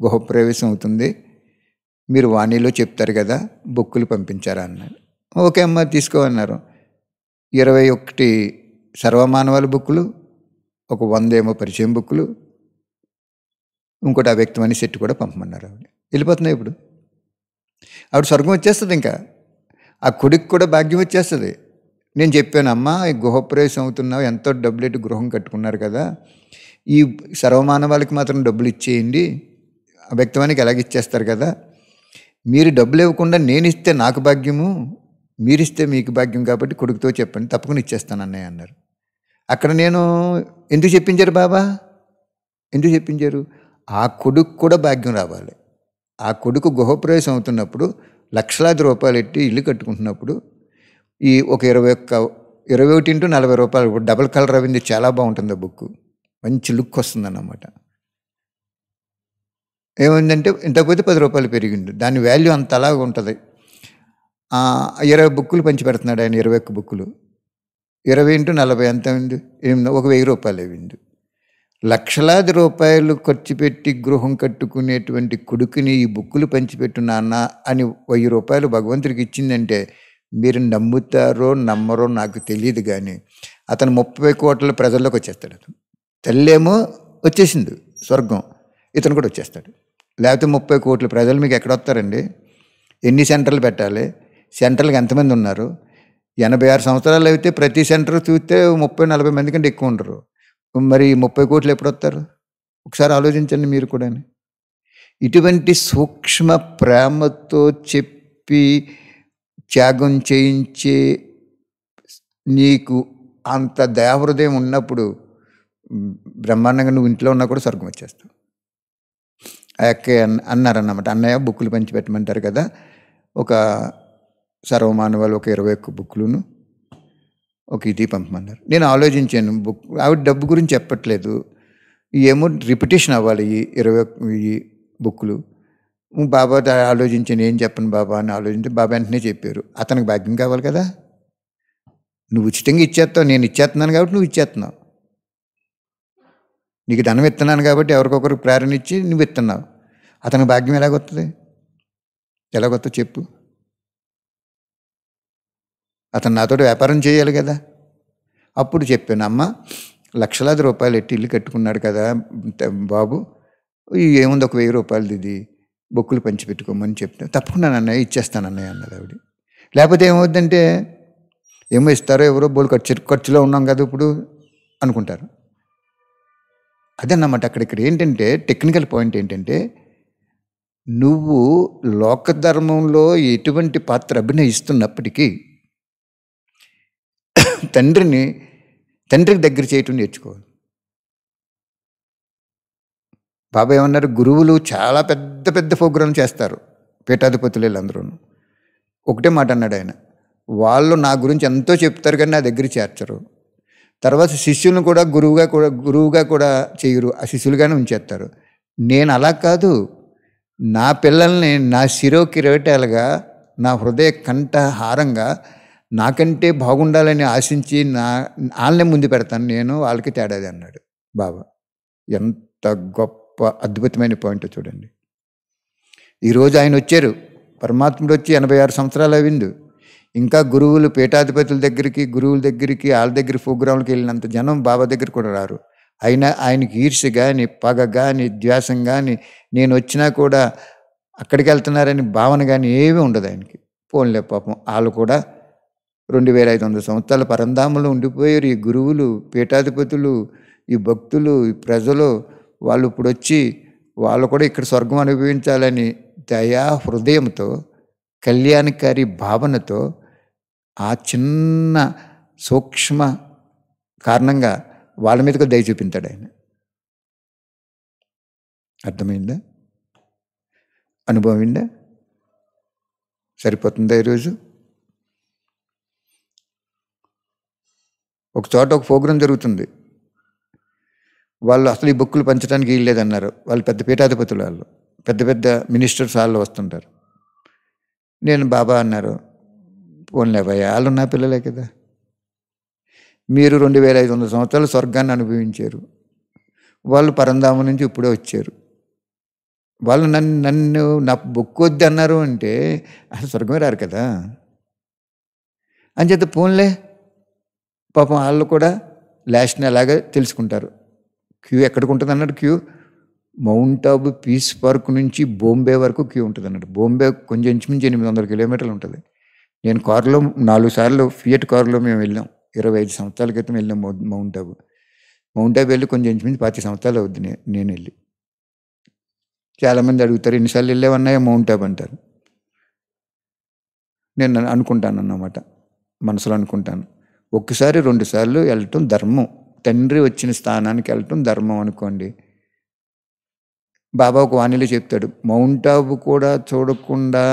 గృహప్రవేశం అవుతుంది మీరు వాణిలో చెప్తారు కదా బుక్కులు పంపించారా అన్నాడు ఓకే అమ్మ తీసుకో అన్నారు ఇరవై ఒకటి సర్వమానవాల బుక్కులు ఒక వంద ఏమో పరిచయం బుక్కులు ఇంకోటి అవ్యక్తమని సెట్ కూడా పంపమన్నారు ఆవిడ వెళ్ళిపోతున్నాయి ఇప్పుడు ఆవిడ స్వర్గం వచ్చేస్తుంది ఇంకా ఆ కొడుకు కూడా భాగ్యం వచ్చేస్తుంది నేను చెప్పాను అమ్మ గుహప్రవేశం అవుతున్నావు ఎంతో డబ్బులెట్టు గృహం కట్టుకున్నారు కదా ఈ సర్వమానవాళికి మాత్రం డబ్బులు ఇచ్చేయండి వ్యక్తమానికి ఎలాగ ఇచ్చేస్తారు కదా మీరు డబ్బులు ఇవ్వకుండా నేను ఇస్తే నాకు భాగ్యము మీరిస్తే మీకు భాగ్యం కాబట్టి కొడుకుతో చెప్పండి తప్పకుండా ఇచ్చేస్తాను అన్నయ్య అన్నారు అక్కడ నేను ఎందుకు చెప్పించారు బాబా ఎందుకు చెప్పించారు ఆ కొడుకు కూడా భాగ్యం రావాలి ఆ కొడుకు గృహప్రవేశం అవుతున్నప్పుడు లక్షలాది రూపాయలు ఎట్టి ఇల్లు కట్టుకుంటున్నప్పుడు ఈ ఒక ఇరవై ఒక్క ఇరవై ఒకటి ఇంటూ నలభై రూపాయలు డబల్ కలర్ అవింది చాలా బాగుంటుంది ఆ బుక్ మంచి లుక్ వస్తుంది అన్నమాట ఏమైందంటే ఇంతకపోతే పది రూపాయలు పెరిగింది దాని వాల్యూ అంత అలాగ ఉంటుంది ఇరవై బుక్కులు పంచి పెడుతున్నాడు ఆయన ఇరవై ఒక్క బుక్కులు ఇరవై ఇంటూ నలభై ఎంత అయింది ఎనిమిది ఒక వెయ్యి రూపాయలు అయింది లక్షలాది రూపాయలు ఖర్చు పెట్టి గృహం కట్టుకునేటువంటి కొడుకుని ఈ బుక్కులు పంచిపెట్టున్నాన్న అని వెయ్యి రూపాయలు భగవంతుడికి ఇచ్చిందంటే మీరు నమ్ముతారో నమ్మరో నాకు తెలియదు కానీ అతను ముప్పై కోట్ల ప్రజల్లోకి వచ్చేస్తాడు తల్లేమో వచ్చేసింది స్వర్గం ఇతను కూడా వచ్చేస్తాడు లేకపోతే ముప్పై కోట్ల ప్రజలు మీకు ఎక్కడ వస్తారండి ఎన్ని సెంటర్లు పెట్టాలి సెంటర్లకు ఎంతమంది ఉన్నారు ఎనభై ఆరు సంవత్సరాలు అయితే ప్రతి సెంటర్ చూస్తే ముప్పై నలభై మంది కంటే ఎక్కువ ఉండరు మరి ముప్పై కోట్లు ఎప్పుడు వస్తారు ఒకసారి ఆలోచించండి మీరు కూడా ఇటువంటి సూక్ష్మ ప్రేమతో చెప్పి త్యాగం చేయించే నీకు అంత దయాహృదయం ఉన్నప్పుడు బ్రహ్మాండంగా నువ్వు ఇంట్లో ఉన్నా కూడా స్వర్గం వచ్చేస్తావు ఆ అన్న అన్నారన్నమాట అన్నయ్య బుక్కులు పంచి పెట్టమంటారు కదా ఒక సర్వమానవాళ్ళు ఒక ఇరవై ఒక్క బుక్కులను ఒక ఇది పంపమన్నారు నేను ఆలోచించాను బుక్ ఆవిడ డబ్బు గురించి చెప్పట్లేదు ఏమో రిపిటేషన్ అవ్వాలి ఈ ఇరవై ఈ బుక్కులు బాబా ఆలోచించాను ఏం చెప్పను బాబా అని ఆలోచించి బాబా వెంటనే చెప్పారు అతనికి భాగ్యం కావాలి కదా నువ్వు ఉచితంగా ఇచ్చేస్తావు నేను ఇచ్చేస్తున్నాను కాబట్టి నువ్వు ఇచ్చేస్తున్నావు నీకు ధనం ఇస్తున్నాను కాబట్టి ఎవరికొకరు ప్రేరణ ఇచ్చి నువ్వు ఇస్తున్నావు అతని భాగ్యం ఎలాగొస్తుంది ఎలాగొస్తుంది చెప్పు అతను నాతో వ్యాపారం చేయాలి కదా అప్పుడు చెప్పాను అమ్మ లక్షలాది రూపాయలు ఎట్టి ఇల్లు కట్టుకున్నాడు కదా బాబు ఏముంది ఒక వెయ్యి రూపాయలు ఇది బొక్కులు పంచిపెట్టుకోమని చెప్తాను తప్పకుండా అన్నయ్య ఇచ్చేస్తాను అన్నయ్య అన్నది ఆవిడ లేకపోతే ఏమవుద్దంటే ఏమో ఇస్తారో ఎవరో బోల్ ఖర్చు ఖర్చులో ఉన్నాం కదా ఇప్పుడు అనుకుంటారు అన్నమాట అక్కడ ఇక్కడ ఏంటంటే టెక్నికల్ పాయింట్ ఏంటంటే నువ్వు లోకధర్మంలో ఎటువంటి పాత్ర అభినయిస్తున్నప్పటికీ తండ్రిని తండ్రికి దగ్గర చేయటం నేర్చుకోవాలి బాబా ఏమన్నారు గురువులు చాలా పెద్ద పెద్ద ప్రోగ్రాం చేస్తారు పీఠాధిపతులు వీళ్ళందరూ ఒకటే మాట అన్నాడు ఆయన వాళ్ళు నా గురించి ఎంతో చెప్తారు కానీ నా దగ్గర చేర్చరు తర్వాత శిష్యులను కూడా గురువుగా కూడా గురువుగా కూడా చేయరు ఆ శిష్యులుగానే ఉంచేస్తారు నేను అలా కాదు నా పిల్లల్ని నా కిరటాలుగా నా హృదయ కంఠహారంగా నాకంటే బాగుండాలని ఆశించి నా వాళ్ళనే ముందు పెడతాను నేను వాళ్ళకి తేడాది అన్నాడు బాబా ఎంత గొప్ప అద్భుతమైన పాయింట్ చూడండి ఈరోజు ఆయన వచ్చారు పరమాత్ముడు వచ్చి ఎనభై ఆరు సంవత్సరాలు అయింది ఇంకా గురువులు పీఠాధిపతుల దగ్గరికి గురువుల దగ్గరికి వాళ్ళ దగ్గర ప్రోగ్రాంలకు వెళ్ళినంత జనం బాబా దగ్గర కూడా రారు అయినా ఆయనకి ఈర్ష కానీ పగ కానీ ద్వేషం కానీ నేను వచ్చినా కూడా అక్కడికి వెళ్తున్నారని భావన కానీ ఏమీ ఉండదు ఆయనకి పోన్లే పాపం వాళ్ళు కూడా రెండు వేల ఐదు వందల సంవత్సరాల పరంధాములు ఉండిపోయారు ఈ గురువులు పీఠాధిపతులు ఈ భక్తులు ఈ ప్రజలు వాళ్ళు ఇప్పుడు వచ్చి వాళ్ళు కూడా ఇక్కడ స్వర్గం అనుభవించాలని దయా హృదయంతో కళ్యాణకారి భావనతో ఆ చిన్న సూక్ష్మ కారణంగా వాళ్ళ మీదకు దయ చూపించాడు ఆయన అర్థమైందా అనుభవమైందా సరిపోతుందా ఈరోజు ఒక చోట ఒక ప్రోగ్రాం జరుగుతుంది వాళ్ళు అసలు ఈ బుక్కులు పంచడానికి వీల్లేదన్నారు వాళ్ళు పెద్ద పీఠాధిపతులు వాళ్ళు పెద్ద పెద్ద మినిస్టర్స్ వాళ్ళు వస్తుంటారు నేను బాబా అన్నారు పోన్లేవయ్య వాళ్ళు నా పిల్లలే కదా మీరు రెండు వేల ఐదు వందల సంవత్సరాలు స్వర్గాన్ని అనుభవించారు వాళ్ళు పరంధామం నుంచి ఇప్పుడే వచ్చారు వాళ్ళు నన్ను నన్ను నా వద్ది అన్నారు అంటే అసలు స్వర్గమే రారు కదా చెప్తే పోన్లే పాపం వాళ్ళు కూడా లాస్ట్ని అలాగే తెలుసుకుంటారు క్యూ ఎక్కడికి ఉంటుంది అన్నాడు queue mount Abu peace park నుంచి బొంబే వరకు క్యూ ఉంటుంది అన్నట్టు బొంబే కొంచెం ఇంచుమించి ఎనిమిది వందల కిలోమీటర్లు ఉంటుంది నేను కారులో నాలుగు సార్లు ఫియట్ కారులో మేము వెళ్ళాం ఇరవై ఐదు సంవత్సరాల క్రితం వెళ్ళాం మౌంట్ ఆబు మౌంట్ ఆబు వెళ్ళి కొంచెం ఇంచుమించి పాతి సంవత్సరాలు అవుద్ది నేను వెళ్ళి చాలామంది అడుగుతారు ఎన్నిసార్లు వెళ్ళేవన్నాయో మౌంట్ ఆబు అంటారు నేను అనుకుంటాను అన్నమాట మనసులో అనుకుంటాను ఒక్కసారి రెండుసార్లు వెళ్ళటం ధర్మం తండ్రి వచ్చిన స్థానానికి వెళ్ళటం ధర్మం అనుకోండి బాబా ఒక వాణిలో చెప్తాడు మౌంట్ ఆబు కూడా చూడకుండా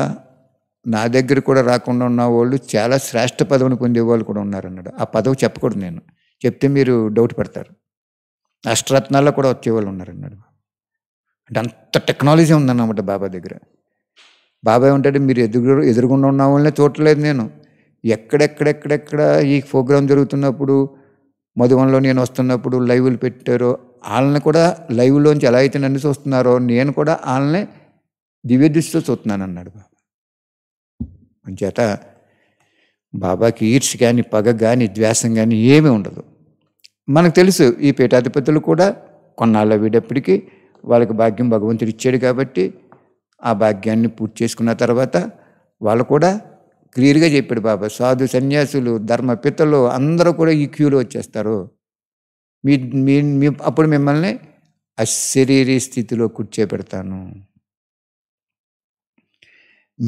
నా దగ్గర కూడా రాకుండా ఉన్న వాళ్ళు చాలా శ్రేష్ఠ పదవిని పొందే వాళ్ళు కూడా ఉన్నారన్నాడు ఆ పదవి చెప్పకూడదు నేను చెప్తే మీరు డౌట్ పడతారు అష్టరత్నాల్లో కూడా వచ్చేవాళ్ళు ఉన్నారన్నాడు అంటే అంత టెక్నాలజీ ఉందన్నమాట బాబా దగ్గర బాబాయ్ ఉంటాడు మీరు ఎదురు ఎదురుగుండా ఉన్న వాళ్ళనే చూడలేదు నేను ఎక్కడెక్కడెక్కడెక్కడ ఈ ప్రోగ్రాం జరుగుతున్నప్పుడు మధువనలో నేను వస్తున్నప్పుడు లైవ్లు పెట్టారో వాళ్ళని కూడా లైవ్లోంచి ఎలా అయితే నన్ను చూస్తున్నారో నేను కూడా వాళ్ళని దివ్య దృష్టితో చూస్తున్నాను అన్నాడు బాబా అంచేత బాబాకి ఈర్ష్ కానీ పగ కానీ ద్వేషం కానీ ఏమీ ఉండదు మనకు తెలుసు ఈ పీఠాధిపతులు కూడా కొన్నాళ్ళ వీడప్పటికీ వాళ్ళకి భాగ్యం భగవంతుడు ఇచ్చాడు కాబట్టి ఆ భాగ్యాన్ని పూర్తి చేసుకున్న తర్వాత వాళ్ళు కూడా క్లియర్గా చెప్పాడు బాబా సాధు సన్యాసులు ధర్మపితలు అందరూ కూడా ఈ క్యూలో వచ్చేస్తారు మీ మీ అప్పుడు మిమ్మల్ని అశరీరీ స్థితిలో కూర్చోపెడతాను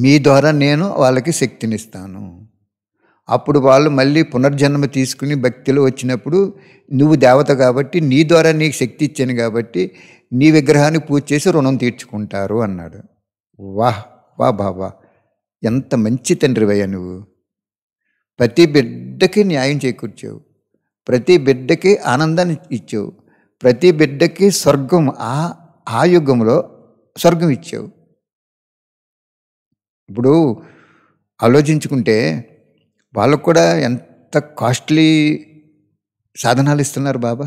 మీ ద్వారా నేను వాళ్ళకి శక్తినిస్తాను అప్పుడు వాళ్ళు మళ్ళీ పునర్జన్మ తీసుకుని భక్తిలో వచ్చినప్పుడు నువ్వు దేవత కాబట్టి నీ ద్వారా నీకు శక్తి ఇచ్చాను కాబట్టి నీ విగ్రహాన్ని పూజ చేసి రుణం తీర్చుకుంటారు అన్నాడు వాహ్ వా బాబా ఎంత మంచి తండ్రివయ్యా నువ్వు ప్రతి బిడ్డకి న్యాయం చేకూర్చావు ప్రతి బిడ్డకి ఆనందాన్ని ఇచ్చావు ప్రతి బిడ్డకి స్వర్గం ఆ ఆ యుగంలో స్వర్గం ఇచ్చావు ఇప్పుడు ఆలోచించుకుంటే వాళ్ళకు కూడా ఎంత కాస్ట్లీ సాధనాలు ఇస్తున్నారు బాబా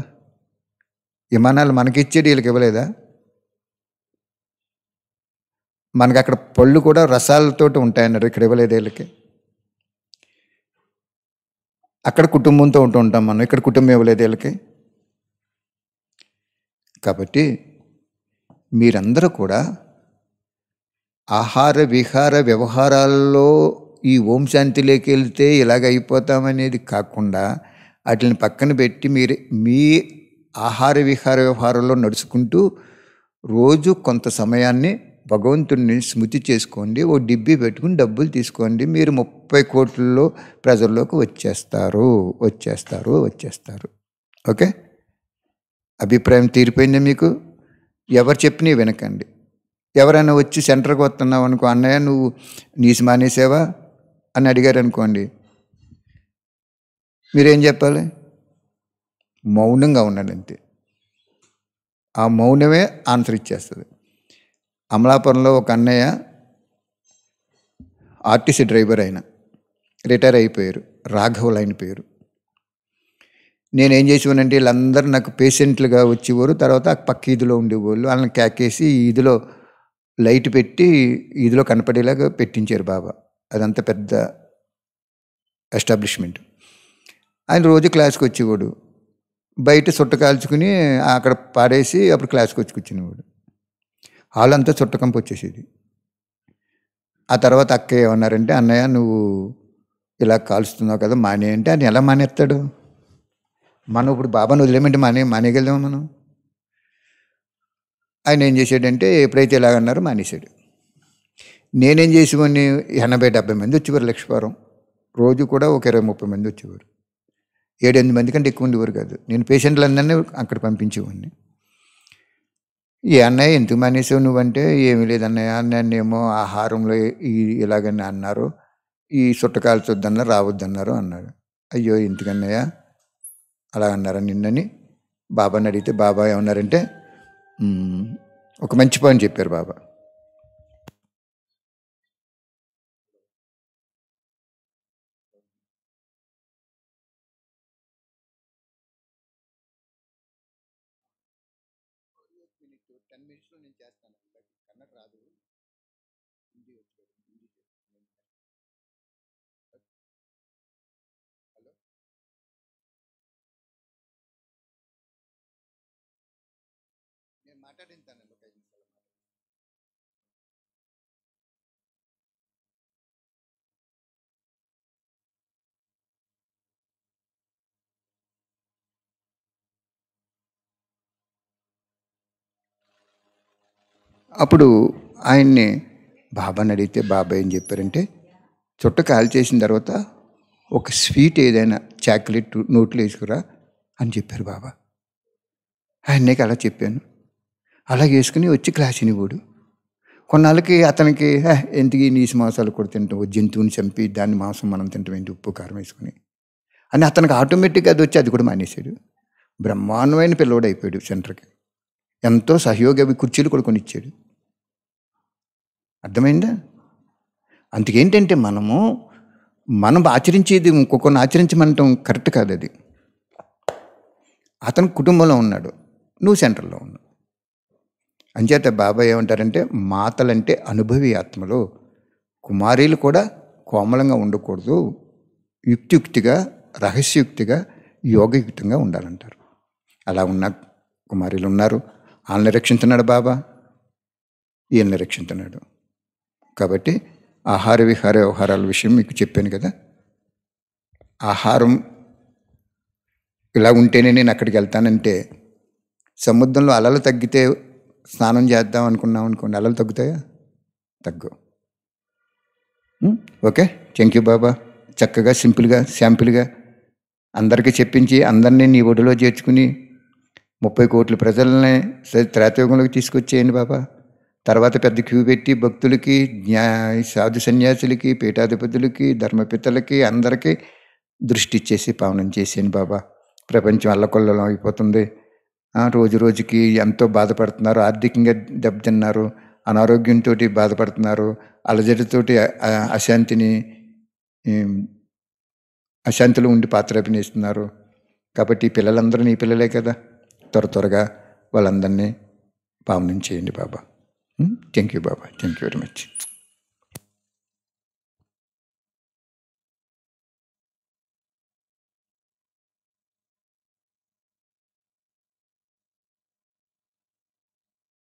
విమానాలు మనకిచ్చేది వీళ్ళకి ఇవ్వలేదా మనకు అక్కడ పళ్ళు కూడా రసాలతోటి ఉంటాయన్నారు ఇక్కడ ఇవ్వలేదు వీళ్ళకి అక్కడ కుటుంబంతో ఉంటూ ఉంటాం మనం ఇక్కడ కుటుంబం ఇవ్వలేదు వీళ్ళకి కాబట్టి మీరందరూ కూడా ఆహార విహార వ్యవహారాల్లో ఈ ఓం శాంతిలోకి వెళ్తే ఇలాగ అయిపోతామనేది కాకుండా వాటిని పక్కన పెట్టి మీరు మీ ఆహార విహార వ్యవహారంలో నడుచుకుంటూ రోజు కొంత సమయాన్ని భగవంతుడిని స్మృతి చేసుకోండి ఓ డిబ్బి పెట్టుకుని డబ్బులు తీసుకోండి మీరు ముప్పై కోట్లలో ప్రజల్లోకి వచ్చేస్తారు వచ్చేస్తారు వచ్చేస్తారు ఓకే అభిప్రాయం తీరిపోయిందా మీకు ఎవరు చెప్పినా వినకండి ఎవరైనా వచ్చి సెంటర్కి వస్తున్నావు అనుకో అన్నయ్య నువ్వు నీసి మానేసావా అని అడిగారు అనుకోండి మీరేం చెప్పాలి మౌనంగా ఉండాలి అంతే ఆ మౌనమే ఆన్సర్ ఇచ్చేస్తుంది అమలాపురంలో ఒక అన్నయ్య ఆర్టీసీ డ్రైవర్ ఆయన రిటైర్ అయిపోయారు రాఘవులు ఆయన పేరు నేనేం చేసేవానంటే వీళ్ళందరూ నాకు పేషెంట్లుగా వచ్చేవారు తర్వాత పక్క ఈదులో ఉండేవాళ్ళు వాళ్ళని క్యాకేసి ఈదులో లైట్ పెట్టి ఈదులో కనపడేలాగా పెట్టించారు బాబా అదంతా పెద్ద ఎస్టాబ్లిష్మెంట్ ఆయన రోజు క్లాస్కి వచ్చేవాడు బయట సుట్ట కాల్చుకుని అక్కడ పాడేసి అప్పుడు క్లాస్కి వచ్చి కూర్చునేవాడు హాల్ అంతా చుట్టకంపు వచ్చేసేది ఆ తర్వాత అక్క ఏమన్నారంటే అన్నయ్య నువ్వు ఇలా కాలుస్తున్నావు కదా మానే అంటే అని ఎలా మానేస్తాడు మనం ఇప్పుడు బాబాను వదిలేమంటే మానే మానేయగలిదాం మనం ఆయన ఏం చేశాడంటే ఎప్పుడైతే ఇలాగన్నారో మానేశాడు నేనేం చేసేవాడిని ఎనభై డెబ్బై మంది వచ్చేవారు లక్ష్మీవారం రోజు కూడా ఒక ఇరవై ముప్పై మంది వచ్చేవారు ఏడెనిమిది మంది కంటే ఎక్కువ ఉండేవారు కాదు నేను పేషెంట్లందరినీ అక్కడ పంపించేవాడిని ఏ అన్నయ్య ఎందుకు మానేసావు నువ్వంటే ఏమీ లేదన్నయ్య ఏమో ఆహారంలో ఈ ఇలాగని అన్నారు ఈ చుట్టకాలు చూద్దన్నారు రావద్దన్నారు అన్నాడు అయ్యో ఎందుకన్నయ్య అలా అన్నారా నిన్నని బాబాని అడిగితే బాబా ఏమన్నారంటే ఒక మంచి పని చెప్పారు బాబా నీకు టెన్ మినిట్స్లో నేను చేస్తాను బట్ కన్నడ రాదు హిందీ వచ్చు హిందీ చేస్తాను హలో నేను మాట్లాడిన తనలో అప్పుడు ఆయన్ని బాబాని అడిగితే బాబా ఏం చెప్పారంటే చుట్ట కాలు చేసిన తర్వాత ఒక స్వీట్ ఏదైనా చాక్లెట్ నోట్లు వేసుకురా అని చెప్పారు బాబా ఆయనకి అలా చెప్పాను అలా వేసుకుని వచ్చి క్లాస్ ఇనివాడు కొన్నాళ్ళకి అతనికి ఎందుకు నీసు మాంసాలు కూడా తింటాం జంతువుని చంపి దాన్ని మాంసం మనం తింటాం ఏంటి ఉప్పు కారం వేసుకుని అని అతనికి ఆటోమేటిక్గా అది వచ్చి అది కూడా మానేశాడు బ్రహ్మాండమైన పిల్లవాడు అయిపోయాడు సెంటర్కి ఎంతో సహయోగ కుర్చీలు కూడా కొనిచ్చాడు అర్థమైందా అందుకేంటంటే మనము మనం ఆచరించేది ఇంకొకరిని ఆచరించమంటాం కరెక్ట్ కాదు అది అతను కుటుంబంలో ఉన్నాడు నువ్వు సెంటర్లో ఉన్నావు అంచేత బాబాయ్ ఏమంటారంటే మాతలంటే అనుభవి ఆత్మలు కుమారీలు కూడా కోమలంగా ఉండకూడదు యుక్తియుక్తిగా రహస్యయుక్తిగా యోగయుక్తంగా ఉండాలంటారు అలా ఉన్న కుమారీలు ఉన్నారు వాళ్ళని రక్షించున్నాడు బాబా ఈయన్ని రక్షించున్నాడు కాబట్టి ఆహార విహార వ్యవహారాల విషయం మీకు చెప్పాను కదా ఆహారం ఇలా ఉంటేనే నేను అక్కడికి వెళ్తానంటే సముద్రంలో అలలు తగ్గితే స్నానం చేద్దాం అనుకున్నాం అనుకోండి అలలు తగ్గుతాయా తగ్గు ఓకే థ్యాంక్ యూ బాబా చక్కగా సింపుల్గా శాంపుల్గా అందరికీ చెప్పించి అందరినీ నీ ఒడిలో చేర్చుకుని ముప్పై కోట్ల ప్రజలని త్రేతయుగంలోకి తీసుకొచ్చేయండి బాబా తర్వాత పెద్ద క్యూ పెట్టి భక్తులకి జ్ఞా సాధు సన్యాసులకి పీఠాధిపతులకి ధర్మపితలకి అందరికీ దృష్టి ఇచ్చేసి పావనం చేశాను బాబా ప్రపంచం అల్లకొల్లలం అయిపోతుంది రోజు రోజుకి ఎంతో బాధపడుతున్నారు ఆర్థికంగా దెబ్బతిన్నారు అనారోగ్యంతో బాధపడుతున్నారు అలజడితోటి అశాంతిని అశాంతిలో ఉండి పాత్ర అభినయిస్తున్నారు కాబట్టి పిల్లలందరూ నీ పిల్లలే కదా త్వర త్వరగా వాళ్ళందరినీ పావనం చేయండి బాబా Hmm? Thank you, Baba. Thank you very much.